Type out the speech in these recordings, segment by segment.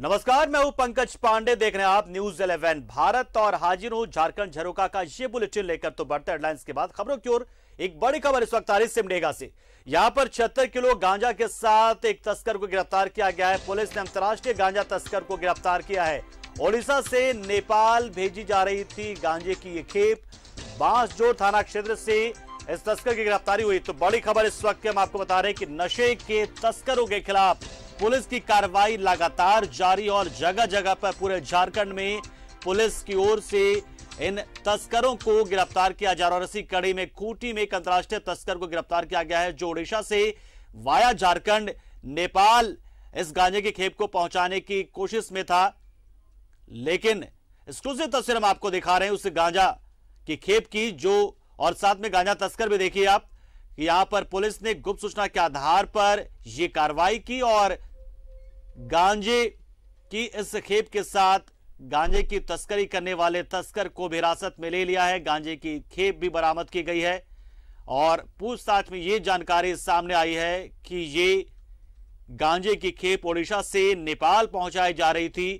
नमस्कार मैं हूं पंकज पांडे देख रहे हैं आप न्यूज 11 भारत और हाजिर हूं झारखंड झरोका का ये बुलेटिन लेकर तो बढ़ते हेडलाइंस के बाद खबरों की ओर एक बड़ी खबर इस वक्त आ रही सिमडेगा से यहां पर छिहत्तर किलो गांजा के साथ एक तस्कर को गिरफ्तार किया गया है पुलिस ने अंतर्राष्ट्रीय गांजा तस्कर को गिरफ्तार किया है ओडिशा से नेपाल भेजी जा रही थी गांजे की ये खेप बांसजोर थाना क्षेत्र से इस तस्कर की गिरफ्तारी हुई तो बड़ी खबर इस वक्त हम आपको बता रहे हैं कि नशे के तस्करों के खिलाफ पुलिस की कार्रवाई लगातार जारी और जगह जगह पर पूरे झारखंड में पुलिस की ओर से इन तस्करों को गिरफ्तार किया जा रहा और इसी कड़ी में खूंटी में एक अंतर्राष्ट्रीय तस्कर को गिरफ्तार किया गया है जो ओडिशा से वाया झारखंड नेपाल इस गांजे की खेप को पहुंचाने की कोशिश में था लेकिन एक्सक्लूसिव तस्वीर हम आपको दिखा रहे हैं उस गांजा की खेप की जो और साथ में गांजा तस्कर भी देखिए आप यहां पर पुलिस ने गुप्त सूचना के आधार पर यह कार्रवाई की और गांजे की इस खेप के साथ गांजे की तस्करी करने वाले तस्कर को विरासत हिरासत में ले लिया है गांजे की खेप भी बरामद की गई है और पूछताछ में ये जानकारी सामने आई है कि ये गांजे की खेप ओडिशा से नेपाल पहुंचाई जा रही थी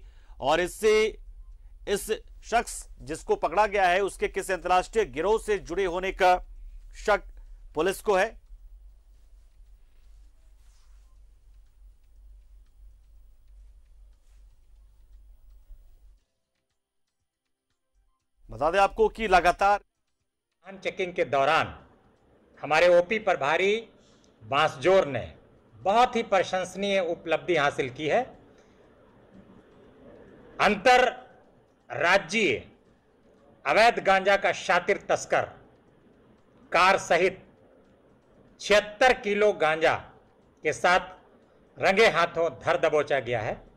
और इससे इस शख्स जिसको पकड़ा गया है उसके किसी अंतर्राष्ट्रीय गिरोह से जुड़े होने का शक पुलिस को है बता दें आपको कि लगातार चेकिंग के दौरान हमारे ओपी प्रभारी बांसजोर ने बहुत ही प्रशंसनीय उपलब्धि हासिल की है अंतर राज्य अवैध गांजा का शातिर तस्कर कार सहित छिहत्तर किलो गांजा के साथ रंगे हाथों धर दबोचा गया है